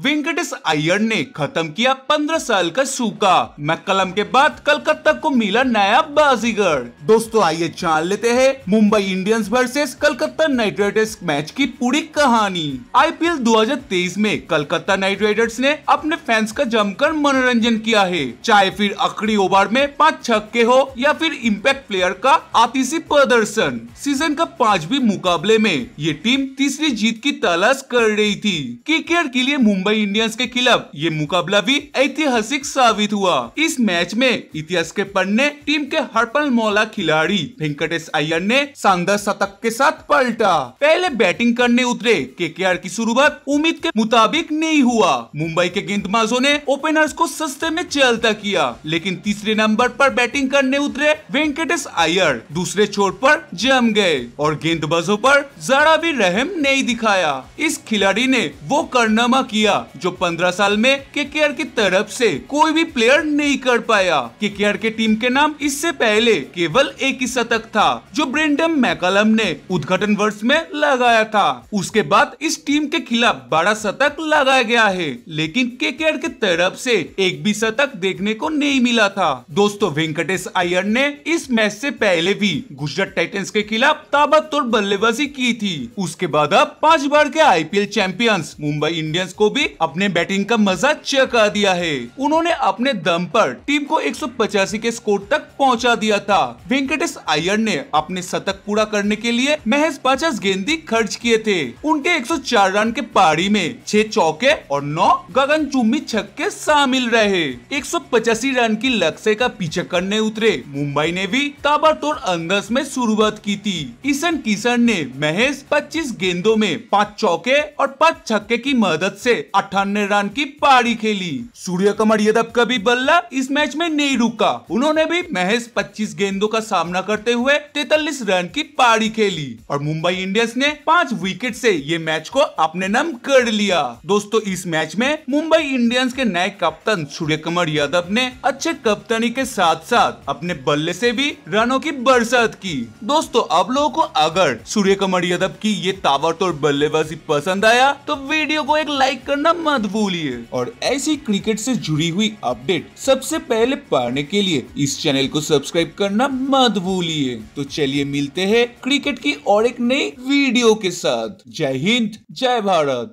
वेंकटेश अयर ने खत्म किया पंद्रह साल का सूखा मैकलम के बाद कलकत्ता को मिला नया बाजीगर दोस्तों आइए जान लेते हैं Mumbai Indians versus Calcutta Knight Riders match की पूरी कहानी आईपीएल 2023 में कलकत्ता नाइट राइडर्स ने अपने फैंस का जमकर मनोरंजन किया है चाहे फिर अखड़ी ओवर में पाँच छक्के हो या फिर इम्पैक्ट प्लेयर का आतीसी प्रदर्शन सीजन का पांचवी मुकाबले में ये टीम तीसरी जीत की तलाश कर रही थी क्रिकेट के लिए मुंबई मुंबई इंडियंस के खिलाफ ये मुकाबला भी ऐतिहासिक साबित हुआ इस मैच में इतिहास के पन्ने टीम के हरपल मौला खिलाड़ी वेंकटेश अयर ने शानदार शतक के साथ पलटा पहले बैटिंग करने उतरे के की शुरुआत उम्मीद के मुताबिक नहीं हुआ मुंबई के गेंदबाजों ने ओपनर्स को सस्ते में चलता किया लेकिन तीसरे नंबर पर बैटिंग करने उतरे वेंकटेश अयर दूसरे छोर पर जम गए और गेंदबाजों पर जरा भी रहम नहीं दिखाया इस खिलाड़ी ने वो करनामा किया किया जो 15 साल में के के की तरफ से कोई भी प्लेयर नहीं कर पाया के के के टीम के नाम इससे पहले केवल एक ही शतक था जो ब्रेंडम मैकलम ने उद्घाटन वर्ष में लगाया था उसके बाद इस टीम के खिलाफ बारह शतक लगाया गया है लेकिन के के तरफ से एक भी शतक देखने को नहीं मिला था दोस्तों वेंकटेश अयर ने इस मैच से पहले भी गुजरात टाइटंस के खिलाफ ताबड़तोड़ बल्लेबाजी की थी उसके बाद अब पांच बार के आईपीएल चैंपियंस मुंबई इंडियंस को भी हुए अपने बैटिंग का मजा चका दिया है उन्होंने अपने दम पर टीम को एक के स्कोर तक पहुंचा दिया था वेंकटेश अयर ने अपने शतक पूरा करने के लिए महज पचास गेंदी खर्च किए थे उनके 104 रन के पारी में छह चौके और नौ गगन चुम्बी छक्के शामिल रहे एक रन की लक्ष्य का पीछे करने उतरे मुंबई ने भी ताबड़तोड़ अंदाज में शुरुआत की थी ईशन किशन ने महज 25 गेंदों में पाँच चौके और पाँच छक्के की मदद से अट्ठानवे रन की पारी खेली सूर्य कमर यादव का भी बल्ला इस मैच में नहीं रुका उन्होंने भी महज 25 गेंदों का सामना करते हुए तैतालीस रन की पारी खेली और मुंबई इंडियंस ने पांच विकेट से ये मैच को अपने नाम कर लिया दोस्तों इस मैच में मुंबई इंडियंस के नए कप्तान सूर्य कमर यादव ने अच्छे कप्तानी के साथ साथ अपने बल्ले से भी रनों की बरसात की दोस्तों आप लोगों को अगर सूर्य कमर यादव की ये ताबड़तोड़ बल्लेबाजी पसंद आया तो वीडियो को एक लाइक करना करना मत भूलिए और ऐसी क्रिकेट से जुड़ी हुई अपडेट सबसे पहले पाने के लिए इस चैनल को सब्सक्राइब करना मत भूलिए तो चलिए मिलते हैं क्रिकेट की और एक नई वीडियो के साथ जय हिंद जय भारत